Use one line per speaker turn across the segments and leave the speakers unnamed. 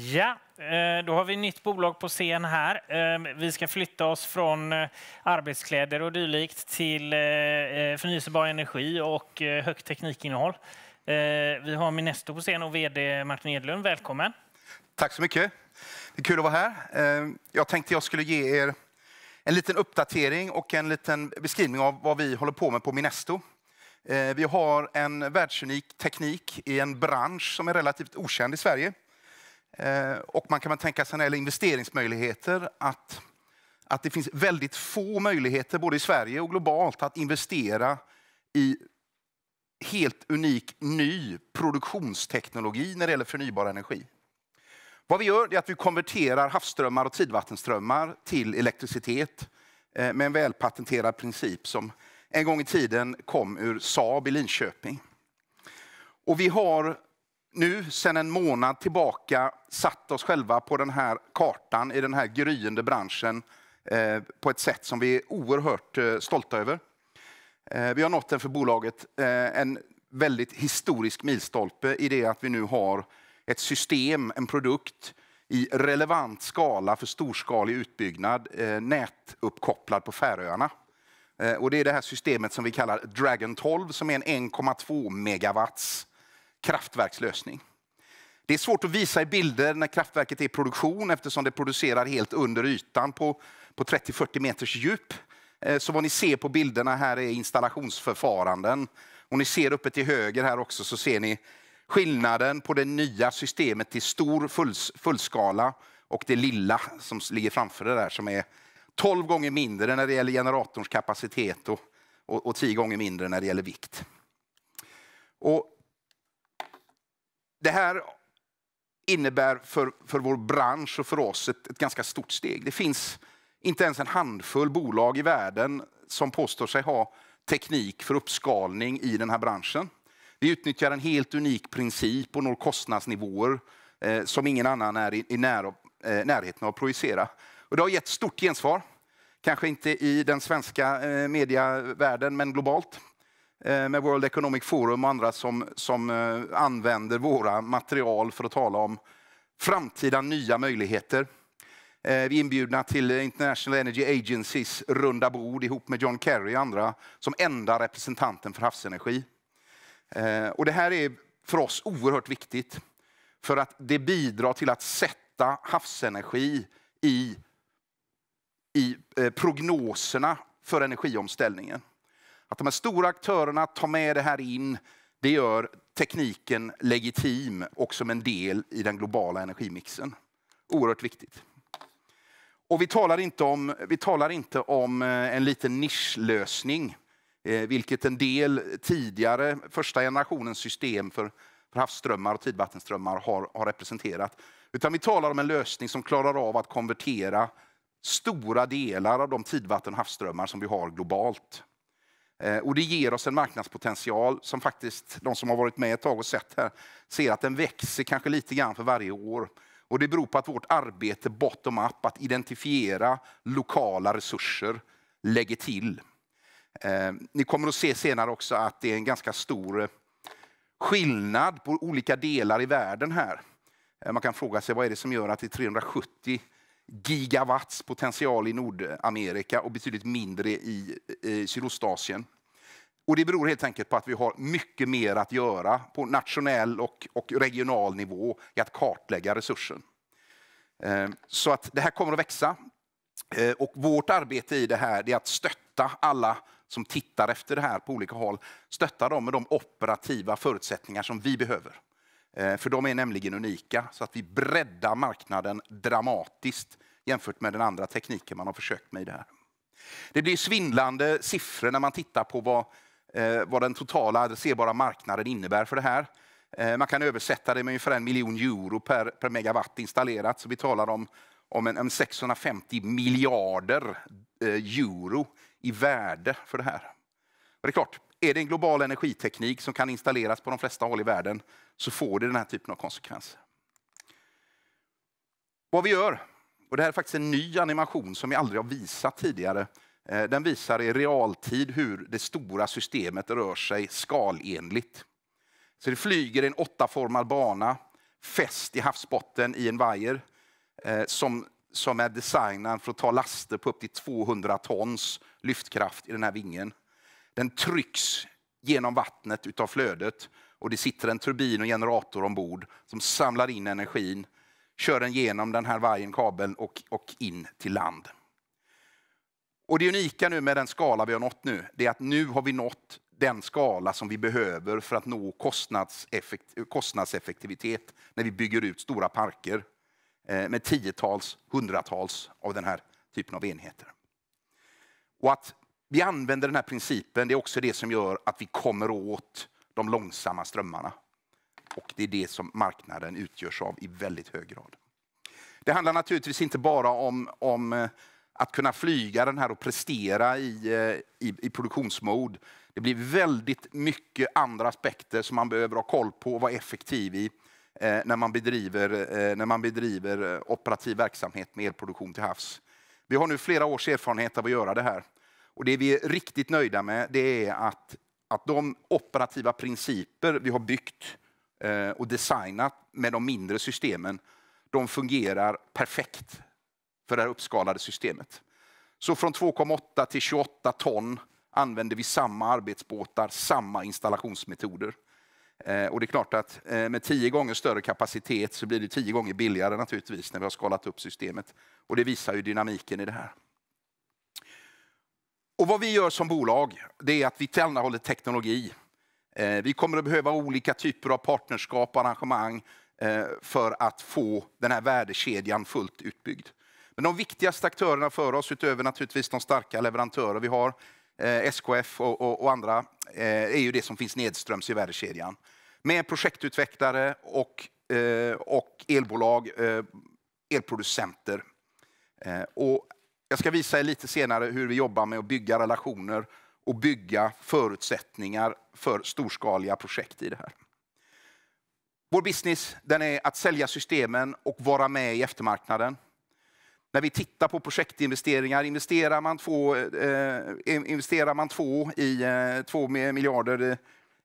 Ja, eh, då har vi nytt bolag på scen här. Ehm, vi ska flytta oss från eh, arbetskläder och dylikt till eh, förnyelsebar energi och högt teknikinnehåll. Vi har Minesto på scen och vd Martin
Edlund. Välkommen! Tack så mycket. Det är kul att vara här. Ehm, jag tänkte jag skulle ge er en liten uppdatering och en liten beskrivning av vad vi håller på med på Minesto. Vi har en världsunik teknik i en bransch som är relativt okänd i Sverige. Eh, och man kan tänka sig när det gäller investeringsmöjligheter att, att det finns väldigt få möjligheter, både i Sverige och globalt, att investera i helt unik ny produktionsteknologi när det gäller förnybar energi. Vad vi gör är att vi konverterar havsströmmar och tidvattenströmmar till elektricitet eh, med en välpatenterad princip som en gång i tiden kom ur Saab i Linköping. Och vi har nu sedan en månad tillbaka satt oss själva på den här kartan i den här gryende branschen eh, på ett sätt som vi är oerhört eh, stolta över. Eh, vi har nått en för bolaget en väldigt historisk milstolpe i det att vi nu har ett system, en produkt i relevant skala för storskalig utbyggnad, nätuppkopplad på Färöarna. Och det är det här systemet som vi kallar Dragon 12 som är en 1,2 megawatts kraftverkslösning. Det är svårt att visa i bilder när kraftverket är i produktion eftersom det producerar helt under ytan på, på 30-40 meters djup. Eh, så vad ni ser på bilderna här är installationsförfaranden. Och ni ser uppe till höger här också så ser ni skillnaden på det nya systemet till stor full, fullskala och det lilla som ligger framför det där som är 12 gånger mindre när det gäller generatorns kapacitet och, och, och 10 gånger mindre när det gäller vikt. Och det här innebär för, för vår bransch och för oss ett, ett ganska stort steg. Det finns inte ens en handfull bolag i världen som påstår sig ha teknik för uppskalning i den här branschen. Vi utnyttjar en helt unik princip och når kostnadsnivåer eh, som ingen annan är i, i när, eh, närheten av att projicera. Och det har gett stort gensvar. Kanske inte i den svenska eh, mediavärlden, men globalt. Eh, med World Economic Forum och andra som, som eh, använder våra material för att tala om framtida nya möjligheter. Eh, vi är inbjudna till International Energy Agencys runda bord ihop med John Kerry och andra som enda representanten för havsenergi. Och det här är för oss oerhört viktigt för att det bidrar till att sätta havsenergi i, i prognoserna för energiomställningen. Att de här stora aktörerna tar med det här in, det gör tekniken legitim och som en del i den globala energimixen. Oerhört viktigt. Och vi talar inte om, vi talar inte om eh, en liten nischlösning, eh, vilket en del tidigare, första generationens system för, för havsströmmar och tidvattenströmmar har, har representerat. Utan vi talar om en lösning som klarar av att konvertera stora delar av de tidvatten och havsströmmar som vi har globalt. Eh, och det ger oss en marknadspotential som faktiskt de som har varit med ett tag och sett här ser att den växer kanske lite grann för varje år. Och det beror på att vårt arbete bottom-up, att identifiera lokala resurser, lägger till. Eh, ni kommer att se senare också att det är en ganska stor eh, skillnad på olika delar i världen här. man kan fråga sig vad är det som gör att i 370 gigawatts potential i Nordamerika och betydligt mindre i eh, Sydostasien. Och det beror helt enkelt på att vi har mycket mer att göra på nationell och, och regional nivå i att kartlägga resursen. Eh, så att det här kommer att växa. Eh, och vårt arbete i det här är att stötta alla som tittar efter det här på olika håll, stötta dem med de operativa förutsättningar som vi behöver. Eh, för de är nämligen unika, så att vi breddar marknaden dramatiskt jämfört med den andra tekniken man har försökt med i det här. Det blir svindlande siffror när man tittar på vad, eh, vad den totala adresserbara marknaden innebär för det här. Eh, man kan översätta det med ungefär en miljon euro per, per megawatt installerat. Så vi talar om, om en, en 650 miljarder eh, euro i värde för det här. Och det är klart, är det en global energiteknik som kan installeras på de flesta håll i världen så får det den här typen av konsekvenser. Vad vi gör och det här är faktiskt en ny animation som vi aldrig har visat tidigare. Eh, den visar i realtid hur det stora systemet rör sig skalenligt. Så det flyger en åttaformad bana, fäst i havsbotten i en vajer eh, som, som är designad för att ta laster på upp till 200 tons lyftkraft i den här vingen. Den trycks genom vattnet utav flödet och det sitter en turbin och generator ombord som samlar in energin kör den genom den här vajern, kabeln och, och in till land. Och det unika nu med den skala vi har nått nu, det är att nu har vi nått den skala som vi behöver för att nå kostnadseffekt, kostnadseffektivitet när vi bygger ut stora parker eh, med tiotals, hundratals av den här typen av enheter. Och att vi använder den här principen, det är också det som gör att vi kommer åt de långsamma strömmarna. Och det är det som marknaden utgörs av i väldigt hög grad. Det handlar naturligtvis inte bara om, om eh, att kunna flyga den här och prestera i, eh, i, i produktionsmode. Det blir väldigt mycket andra aspekter som man behöver ha koll på och vara effektiv i eh, när man bedriver, när man bedriver operativ verksamhet med elproduktion till havs. Vi har nu flera års erfarenhet av att göra det här. Och det vi är riktigt nöjda med det är att, att de operativa principer vi har byggt Eh, och designat med de mindre systemen, de fungerar perfekt för det här uppskalade systemet. Så från 2,8 till 28 ton använder vi samma arbetsbåtar, samma installationsmetoder. Eh, och det är klart att eh, med tio gånger större kapacitet så blir det tio gånger billigare naturligtvis när vi har skalat upp systemet. Och det visar ju dynamiken i det här. Och vad vi gör som bolag, det är att vi tillhandahåller teknologi Eh, vi kommer att behöva olika typer av partnerskap och arrangemang eh, för att få den här värdekedjan fullt utbyggd. Men de viktigaste aktörerna för oss, utöver naturligtvis de starka leverantörer vi har, eh, SKF och, andra, är ju det som finns nedströms i värdekedjan. Med projektutvecklare och, och elbolag, elproducenter. Och jag ska visa er lite senare hur vi jobbar med att bygga relationer och bygga förutsättningar för storskaliga projekt i det här. Vår business den är att sälja systemen och vara med i eftermarknaden. När vi tittar på projektinvesteringar, investerar man två, eh, investerar man två, i, eh, två miljarder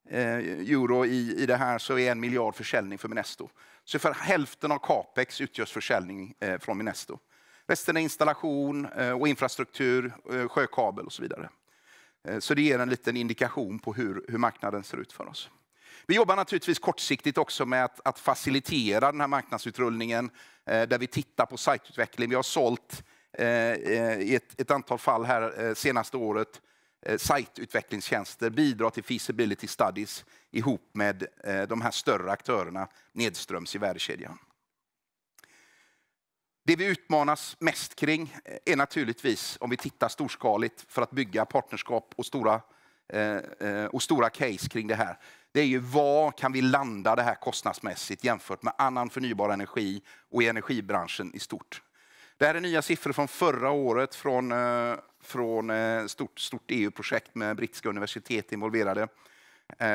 eh, euro i, i det här så är en miljard försäljning för Minesto. Så för hälften av capex utgörs försäljning eh, från Minesto. Resten är installation eh, och infrastruktur, eh, sjökabel och så vidare. Eh, så det ger en liten indikation på hur, hur marknaden ser ut för oss. Vi jobbar naturligtvis kortsiktigt också med att, att facilitera den här marknadsutrullningen eh, där vi tittar på sajtutveckling. Vi har sålt eh, i ett, ett antal fall här senaste året sajtutvecklingstjänster bidrar till feasibility studies ihop med de här större aktörerna nedströms i värdekedjan. Det vi utmanas mest kring är naturligtvis, om vi tittar storskaligt för att bygga partnerskap och stora, eh, eh, och stora case kring det här, det är ju var kan vi landa det här kostnadsmässigt jämfört med annan förnybar energi och i energibranschen i stort. Det här är nya siffror från förra året från, eh, från eh, stort, stort EU-projekt med brittiska universitet involverade.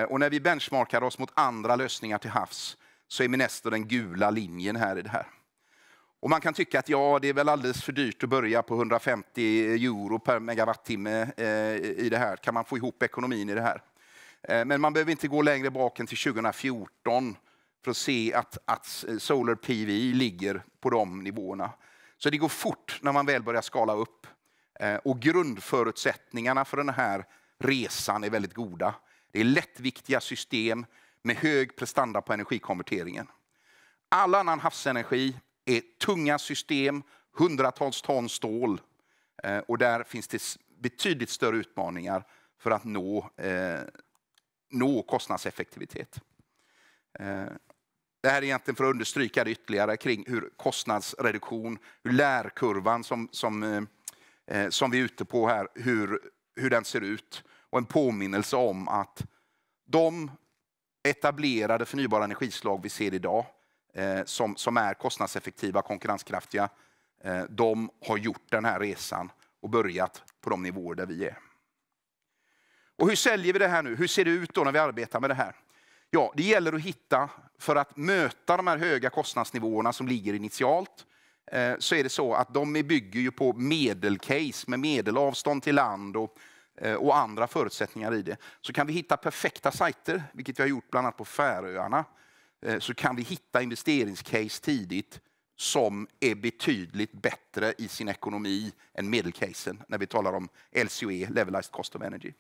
och när vi benchmarkar oss mot andra lösningar till havs så är Minesto den gula linjen här i det här. Och man kan tycka att ja, det är väl alldeles för dyrt att börja på 150 euro per megawattimme eh, i det här. Kan man få ihop ekonomin i det här? Eh, men man behöver inte gå längre bak än till 2014 för att se att, att Solar PV ligger på de nivåerna. Så det går fort när man väl börjar skala upp. Eh, och grundförutsättningarna för den här resan är väldigt goda. Det är lättviktiga system med hög prestanda på energikonverteringen. All annan havsenergi är tunga system, hundratals ton stål. Eh, och där finns det betydligt större utmaningar för att nå, eh, nå kostnadseffektivitet. Eh, det här är egentligen för att understryka det ytterligare kring hur kostnadsreduktion, hur lärkurvan som, som, eh, eh som vi är ute på här, hur, hur den ser ut. Och en påminnelse om att de etablerade förnybara energislag vi ser idag Eh, som, som är kostnadseffektiva, konkurrenskraftiga, eh, de har gjort den här resan och börjat på de nivåer där vi är. Och hur säljer vi det här nu? Hur ser det ut då när vi arbetar med det här? Ja, det gäller att hitta, för att möta de här höga kostnadsnivåerna som ligger initialt, eh, så är det så att de bygger ju på medelcase med medelavstånd till land och, och andra förutsättningar i det. Så kan vi hitta perfekta sajter, vilket vi har gjort bland annat på Färöarna, Eh, så kan vi hitta investeringscase tidigt som är betydligt bättre i sin ekonomi än medelcasen när vi talar om LCOE, Levelized Cost of Energy.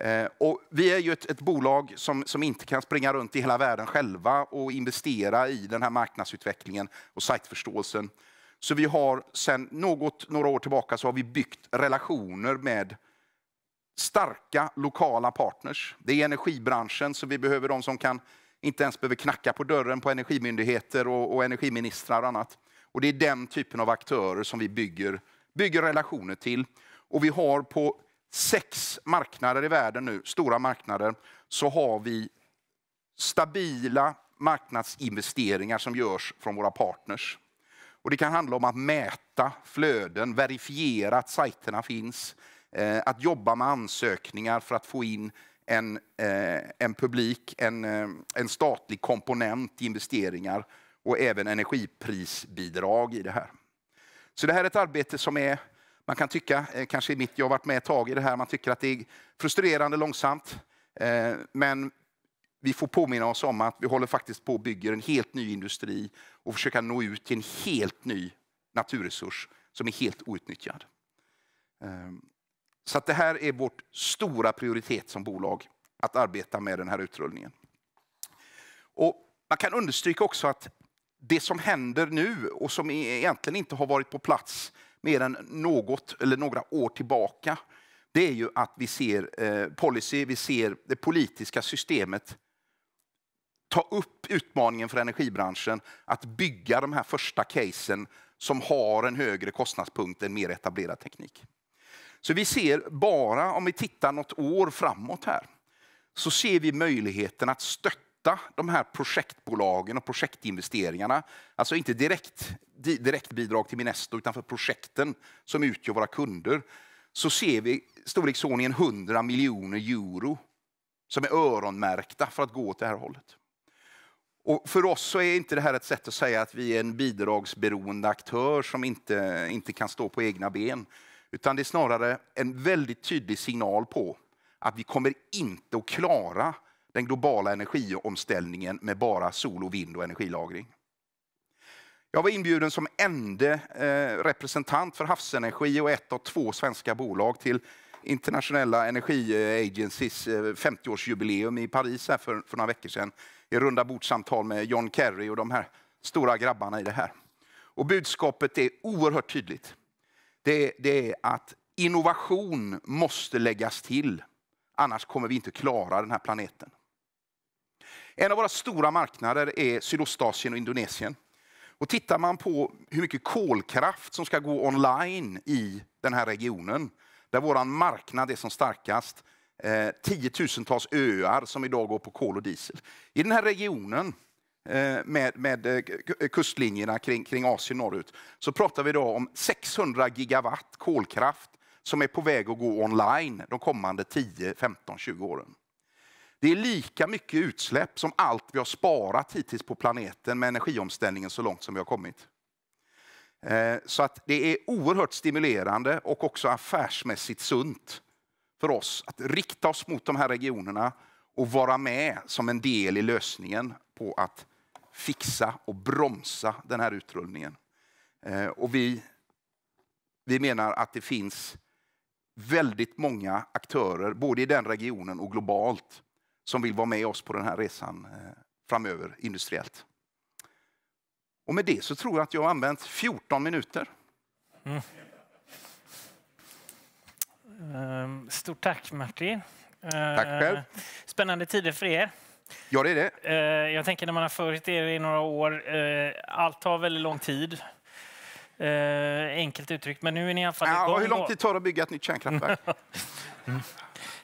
Eh, och vi är ju ett, ett, bolag som, som inte kan springa runt i hela världen själva och investera i den här marknadsutvecklingen och sajtförståelsen. Så vi har sedan något, några år tillbaka så har vi byggt relationer med starka lokala partners. Det är energibranschen, så vi behöver de som kan inte ens behöver knacka på dörren på energimyndigheter och, och energiministrar och annat. Och det är den typen av aktörer som vi bygger, bygger relationer till. Och vi har på sex marknader i världen nu, stora marknader, så har vi stabila marknadsinvesteringar som görs från våra partners. Och det kan handla om att mäta flöden, verifiera att sajterna finns, eh, att jobba med ansökningar för att få in en, eh, en publik, en, eh, en statlig komponent i investeringar och även energiprisbidrag i det här. Så det här är ett arbete som är, man kan tycka, eh, kanske mitt, jag har varit med ett tag i det här, man tycker att det är frustrerande långsamt. Men vi får påminna oss om att vi håller faktiskt på att bygga en helt ny industri och försöka nå ut till en helt ny naturresurs som är helt outnyttjad. Ehm, så det här är vårt stora prioritet som bolag, att arbeta med den här utrullningen. Och man kan understryka också att det som händer nu och som e- egentligen inte har varit på plats mer än något eller några år tillbaka, det är ju att vi ser eh, policy, vi ser det politiska systemet ta upp utmaningen för energibranschen att bygga de här första casen som har en högre kostnadspunkt än mer etablerad teknik. Så vi ser bara, om vi tittar något år framåt här, så ser vi möjligheten att stötta de här projektbolagen och projektinvesteringarna. Alltså inte direkt, direkt bidrag till Minesto, utan för projekten som utgör våra kunder. Så ser vi storleksordningen 100 miljoner euro som är öronmärkta för att gå åt det här hållet. Och för oss så är inte det här ett sätt att säga att vi är en bidragsberoende aktör som inte, inte kan stå på egna ben. Utan det är snarare en väldigt tydlig signal på att vi kommer inte att klara den globala energiomställningen med bara sol och vind och energilagring. Jag var inbjuden som enda eh, representant för havsenergi och ett av två svenska bolag till internationella energiagencies eh, 50-årsjubileum eh, i Paris här för, för några veckor sedan. I runda bordsamtal med John Kerry och de här stora grabbarna i det här. Och budskapet är oerhört tydligt det, det är att innovation måste läggas till. Annars kommer vi inte klara den här planeten. En av våra stora marknader är Sydostasien och Indonesien. Och tittar man på hur mycket kolkraft som ska gå online i den här regionen, där vår marknad är som starkast, eh, tiotusentals öar som idag går på kol och diesel. I den här regionen Eh, med, med eh, kustlinjerna kring, kring Asien norrut, så pratar vi då om 600 gigawatt kolkraft som är på väg att gå online de kommande 10, 15, 20 åren. Det är lika mycket utsläpp som allt vi har sparat hittills på planeten med energiomställningen så långt som vi har kommit. Eh, så att det är oerhört stimulerande och också affärsmässigt sunt för oss att rikta oss mot de här regionerna och vara med som en del i lösningen på att fixa och bromsa den här utrullningen. Eh, och vi, vi menar att det finns väldigt många aktörer, både i den regionen och globalt, som vill vara med oss på den här resan eh, framöver industriellt. Och med det så tror jag att jag har använt 14 minuter. Mm.
Ehm, stort tack Martin. Tack själv. Ehm, spännande tider för er. Ja, det är det. Eh, jag tänker när man har följt er i några år, eh, allt tar väldigt lång tid. Eh, enkelt uttryckt, men nu är ni i alla fall ja, Hur lång tid
tar det att bygga ett nytt kärnkraftverk?
Mm.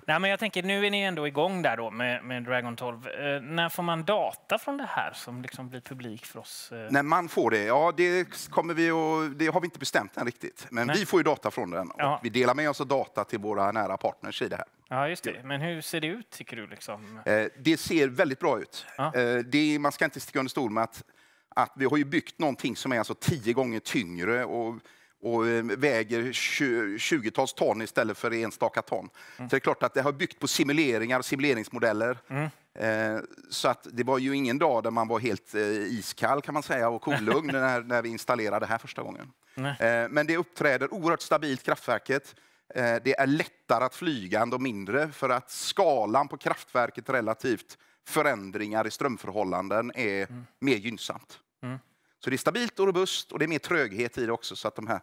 Nej, men jag tänker, nu är ni ändå igång där då med, med Dragon 12. Eh, när får man data från det här som liksom blir publik för oss? Eh? När
man får det? Ja, det, kommer vi och, det har vi inte bestämt än riktigt. Men Nej. vi får ju data från den och ja. vi delar med oss av data till våra nära partners i det här.
Ja, just det. Men hur ser det ut, tycker du? Liksom?
Eh, det ser väldigt bra ut. Ja. Eh, det, man ska inte sticka under stol med att, att vi har ju byggt någonting som är alltså tio gånger tyngre och och eh, väger 20-tals ton istället för enstaka ton. Mm. Så det är klart att det har byggt på simuleringar och simuleringsmodeller. Mm. Eh, så att det var ju ingen dag där man var helt eh, iskall kan man säga och kolugn när, när vi installerade det här första gången. Eh, men det uppträder oerhört stabilt, kraftverket. Det är lättare att flyga än de mindre för att skalan på kraftverket relativt förändringar i strömförhållanden är mm. mer gynnsamt. Mm. Så det är stabilt och robust och det är mer tröghet i det också så att de här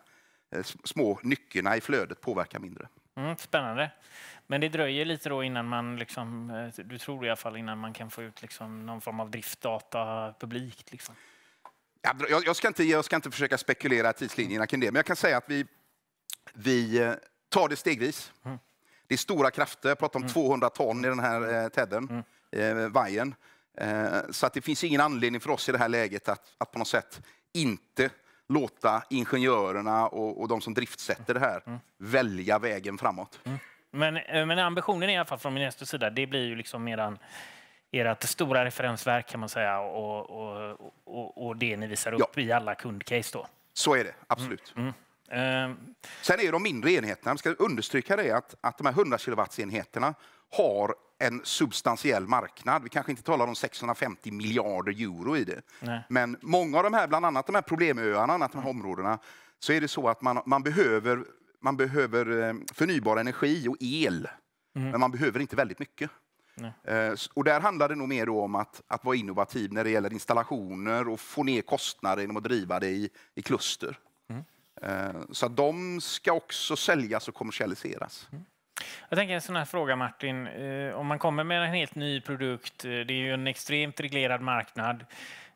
eh, små nycklarna i flödet påverkar mindre.
Mm, spännande. Men det dröjer lite då innan man, liksom, eh, du tror i alla fall, innan man kan få ut liksom någon form av driftdata publikt? Liksom.
Jag, jag, ska inte, jag ska inte försöka spekulera tidslinjerna kring det, men jag kan säga att vi, vi eh, tar det stegvis. Mm. Det är stora krafter, jag pratar om mm. 200 ton i den här eh, TEDen, mm. eh, vajern. Eh, så att det finns ingen anledning för oss i det här läget att, att på något sätt inte låta ingenjörerna och, och de som driftsätter det här mm. välja vägen framåt. Mm.
Men, eh, men, ambitionen är i alla fall från min sida, det blir ju liksom eran, ert stora referensverk kan man säga och, och, och, och det ni
visar upp ja. i alla kundcase då? Så är det, absolut. Mm. mm. Ehm. Sen är de mindre enheterna, jag ska understryka det, att, att de här 100 kW-enheterna har en substantiell marknad. Vi kanske inte talar om 650 miljarder euro i det. Nej. Men många av de här, bland annat de här problemöarna, annat de här mm. områdena, så är det så att man, man, behöver, man behöver eh, förnybar energi och el. Mm. Men man behöver inte väldigt mycket. Eh, och där handlar det nog mer om att, att vara innovativ när det gäller installationer och få ner kostnader genom att driva det i, i kluster. Mm. Eh, så de ska också säljas och kommersialiseras. Mm.
Jag tänker en sån här fråga Martin, eh, om man kommer med en helt ny produkt, eh, det är ju en extremt reglerad marknad.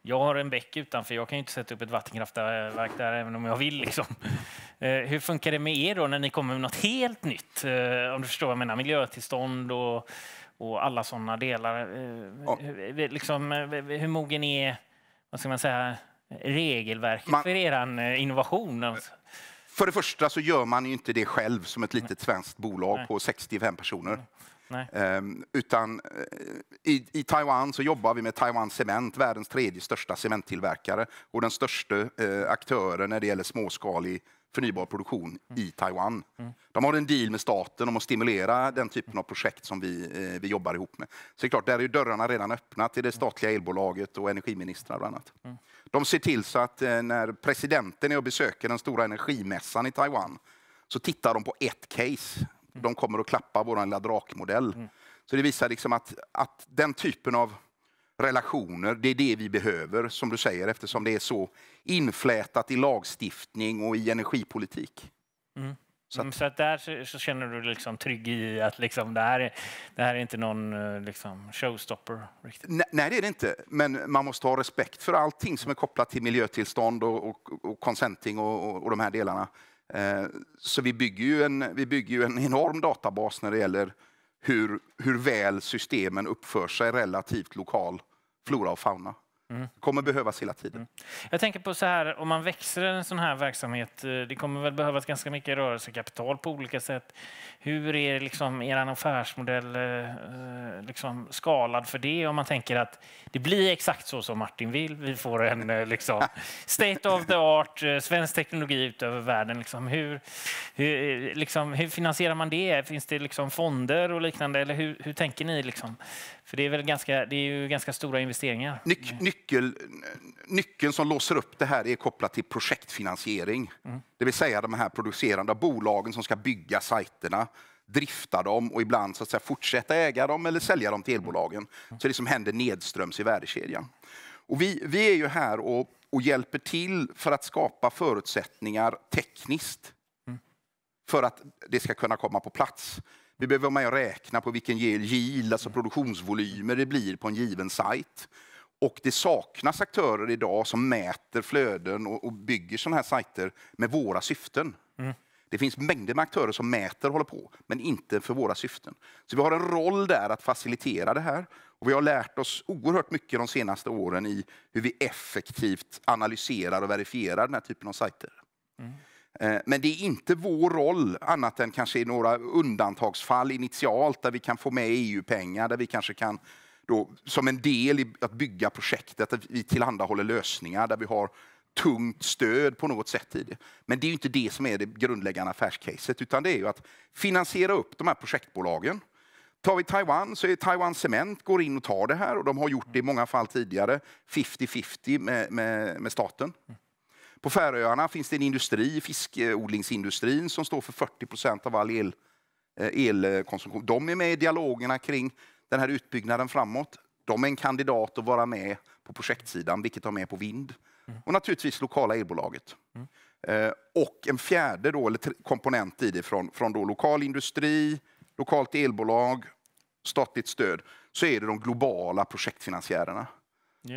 Jag har en bäck utanför, jag kan ju inte sätta upp ett vattenkraftverk där även om jag vill. Liksom. Eh, hur funkar det med er då när ni kommer med något helt nytt? Om du förstår vad jag menar, miljötillstånd och, och alla sådana delar. Ja. Liksom, hur mogen är, vad ska man säga, regelverket man... för er innovation? Alltså?
För det första så gör man ju inte det själv som ett litet svenskt bolag Nej. på 65 personer. Um, utan eh, i, i, Taiwan så jobbar vi med Taiwan Cement, världens tredje största cementtillverkare och den största eh, aktören när det gäller småskalig förnybar produktion mm. i Taiwan. Mm. De har en deal med staten om att stimulera den typen av projekt som vi, eh, vi jobbar ihop med. Så det är klart, där är dörrarna redan öppna till det mm. statliga elbolaget och energiministrar bland annat. Mm. De ser till så att eh, när presidenten är och besöker den stora energimässan i Taiwan så tittar de på ett case. Mm. De kommer att klappa vår ladrakmodell. Mm. Så det visar liksom att, att den typen av relationer. Det är det vi behöver, som du säger, eftersom det är så inflätat i lagstiftning och i energipolitik. Mm. Så, att... Mm,
så att där så, så, känner du dig liksom trygg i att liksom det, här är, det här är inte någon eh, liksom showstopper? Riktigt.
Nej, nej, det är det inte. Men man måste ha respekt för allting som är kopplat till miljötillstånd och, och, och consenting och, och, och de här delarna. Eh, så vi bygger, ju en, vi bygger ju en enorm databas när det gäller hur, hur väl systemen uppför sig relativt lokal flora och fauna. Mm. kommer behövas hela tiden. Mm.
Jag tänker på så här, om man växer en sån här verksamhet, eh, det kommer väl behövas ganska mycket rörelsekapital på olika sätt. Hur är liksom er affärsmodell eh, eh, liksom skalad för det? Om man tänker att det blir exakt så som Martin vill, vi får en liksom, state of the art, svensk teknologi ut över världen. Liksom, hur, hur, liksom, hur finansierar man det? Finns det liksom fonder och liknande? Eller hur, hur tänker ni? Liksom? För det är, väl ganska, det är ju ganska stora investeringar.
Nyc nyckel, nyckeln som låser upp det här är kopplat till projektfinansiering. Mm. Det vill säga de här producerande bolagen som ska bygga sajterna, drifta dem och ibland så att säga, fortsätta äga dem eller sälja dem till elbolagen. Mm. Så det som händer nedströms i värdekedjan. Och vi, vi är ju här och, och hjälper till för att skapa förutsättningar tekniskt mm. för att det ska kunna komma på plats. Vi behöver vara med och räkna på vilken yield, alltså produktionsvolymer, det blir på en given sajt. Och det saknas aktörer idag som mäter flöden och, och bygger sådana här sajter med våra syften. Mm. Det finns mängder med aktörer som mäter och håller på, men inte för våra syften. Så vi har en roll där att facilitera det här. Och vi har lärt oss oerhört mycket de senaste åren i hur vi effektivt analyserar och verifierar den här typen av sajter. Mm. Eh, men det är inte vår roll, annat än kanske i några undantagsfall initialt där vi kan få med EU-pengar, där vi kanske kan då, som en del i att bygga projektet, att vi tillhandahåller lösningar där vi har tungt stöd på något sätt i det. Men det är inte det som är det grundläggande affärscaset, utan det är att finansiera upp de här projektbolagen. Tar vi Taiwan så är Taiwan Cement går in och tar det här och de har gjort det i många fall tidigare, 50-50 med, med, med staten. På Färöarna finns det en industri, fiskodlingsindustrin, som står för 40 procent av all el, eh, elkonsumtion. De är med i dialogerna kring den här utbyggnaden framåt. De är en kandidat att vara med på projektsidan, vilket de är på vind. Mm. Och naturligtvis lokala elbolaget. Mm. Eh, och en fjärde då, eller komponent i det från, från då lokal industri, lokalt elbolag, statligt stöd, så är det de globala projektfinansiärerna.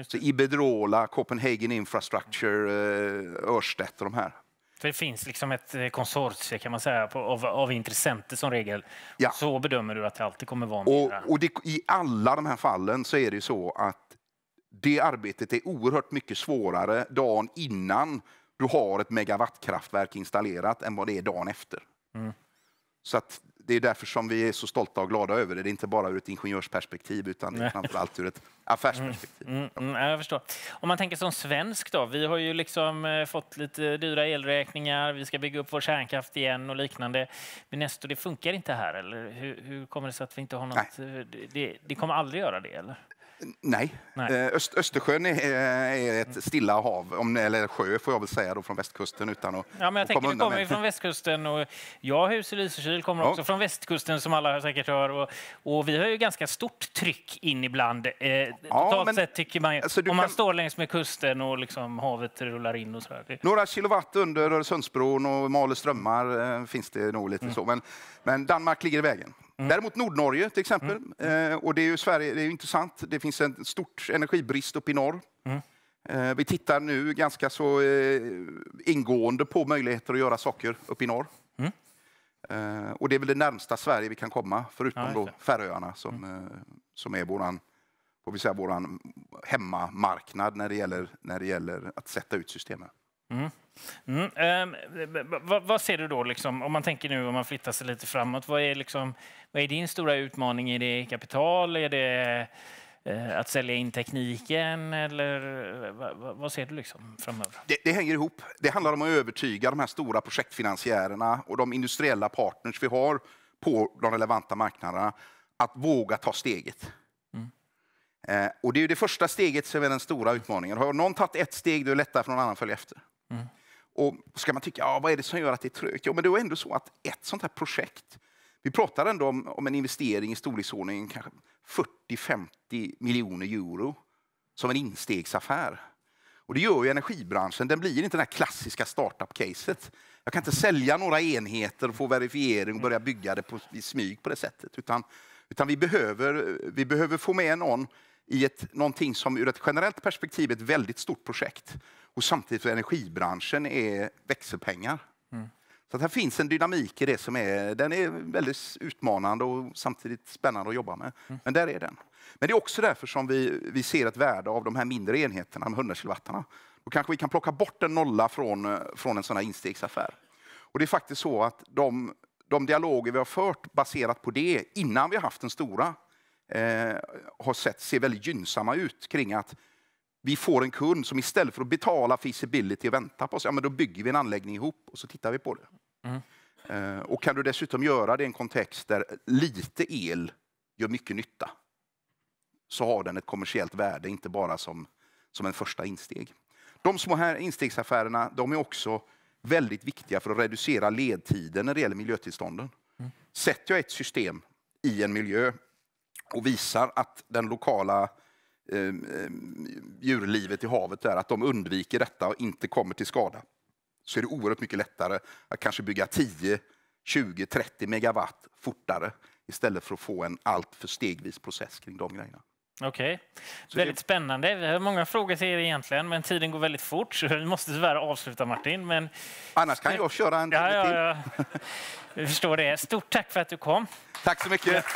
Så Iberdrola, Copenhagen Infrastructure, eh, Örstedt och de här.
För det finns liksom ett eh, konsortium kan man säga av, av intressenter som regel. Ja. Så bedömer du att det alltid kommer vara. Och,
och det, I alla de här fallen så är det så att det arbetet är oerhört mycket svårare dagen innan du har ett megawattkraftverk installerat än vad det är dagen efter. Mm. Så att det är därför som vi är så stolta och glada över det. Det är inte bara ur ett ingenjörsperspektiv utan framför allt ur ett affärsperspektiv.
Mm, mm, mm, jag förstår. Om man tänker som svensk då. Vi har ju liksom eh, fått lite dyra elräkningar. Vi ska bygga upp vår kärnkraft igen och liknande. Men Nestor, det funkar inte här eller? Hur, hur kommer det sig att vi inte har något? Eh, det, det, kommer aldrig göra det eller?
Nej. Nej. Eh, Öst, Östersjön är, är, ett stilla hav, om, eller sjö får jag väl säga då, från västkusten. Utan att,
ja, men jag tänker, att du kommer ju från typ. västkusten och jag, Hus i Lysekil, kommer ja. också från västkusten som alla säkert hör. Och, och, vi har ju ganska stort tryck in ibland, eh, ja, totalt men, sett tycker man ju. Alltså, om kan... man står längs med kusten och liksom havet rullar in och så där.
Några kilowatt under Öresundsbron och Malö strömmar eh, finns det nog lite mm. så. Men, men Danmark ligger i vägen. Mm. Däremot Nordnorge till exempel. Mm. mm. Eh, och det är ju Sverige, det är ju intressant. Det finns en stor energibrist uppe i norr. Mm. Eh, vi tittar nu ganska så eh, ingående på möjligheter att göra saker uppe i norr. Mm. Eh, och det är väl det närmsta Sverige vi kan komma, förutom ja, då Färöarna som, mm. eh, som är våran, får vi säga, våran hemmamarknad när det gäller, när det gäller att sätta ut systemen. Mm.
Mm. Eh, vad, vad, ser du då, liksom, om man tänker nu om man flyttar sig lite framåt, vad är, liksom, vad är din stora utmaning? Är det kapital? Är det eh, att sälja in tekniken? Eller eh, vad, vad ser du liksom framöver?
Det, det, hänger ihop. Det handlar om att övertyga de här stora projektfinansiärerna och de industriella partners vi har på de relevanta marknaderna att våga ta steget. Mm. Eh, och det är det första steget som är den stora utmaningen. Har någon tagit ett steg, då är det lättare för någon annan att följa efter. Och ska man tycka, ja, vad är det som gör att det är trögt? Jo, men det var ändå så att ett sånt här projekt, vi pratar ändå om, om en investering i storleksordningen kanske 40-50 miljoner euro som en instegsaffär. Och det gör ju energibranschen, den blir inte det här klassiska startup-caset. Jag kan inte sälja några enheter och få verifiering och börja mm. bygga det på, i smyg på det sättet. Utan, utan vi, behöver, vi behöver få med någon i ett, någonting som ur ett generellt perspektiv är ett väldigt stort projekt. Och samtidigt för energibranschen är växelpengar. Mm. Så här finns en dynamik i det som är, den är väldigt utmanande och samtidigt spännande att jobba med. Mm. Men där är den. Men det är också därför som vi, vi ser ett värde av de här mindre enheterna, de 100 kilowattarna. Då kanske vi kan plocka bort en nolla från, från en sån här instegsaffär. Och det är faktiskt så att de, de dialoger vi har fört baserat på det, innan vi har haft den stora, eh, har sett, ser väldigt gynnsamma ut kring att vi får en kund som istället för att betala feasibility och vänta på oss, ja, men då bygger vi en anläggning ihop och så tittar vi på det. Mm. Eh, och kan du dessutom göra det i en kontext där lite el gör mycket nytta, så har den ett kommersiellt värde, inte bara som, som en första insteg. De små här instegsaffärerna de är också väldigt viktiga för att reducera ledtiden när det gäller miljötillstånden. Mm. Sätter jag ett system i en miljö och visar att den lokala Ehm, ehm, djurlivet i havet där, att de undviker detta och inte kommer till skada, så är det oerhört mycket lättare att kanske bygga 10, 20, 30 megawatt fortare istället för att få en alltför stegvis process kring de grejerna.
Okej. Okay. Väldigt det... spännande. Vi har många frågor till er egentligen, men tiden går väldigt fort så vi måste tyvärr avsluta Martin. Men...
Annars kan jag köra en ja, ja, ja.
till. förstår det. Stort tack för att du kom. Tack så mycket.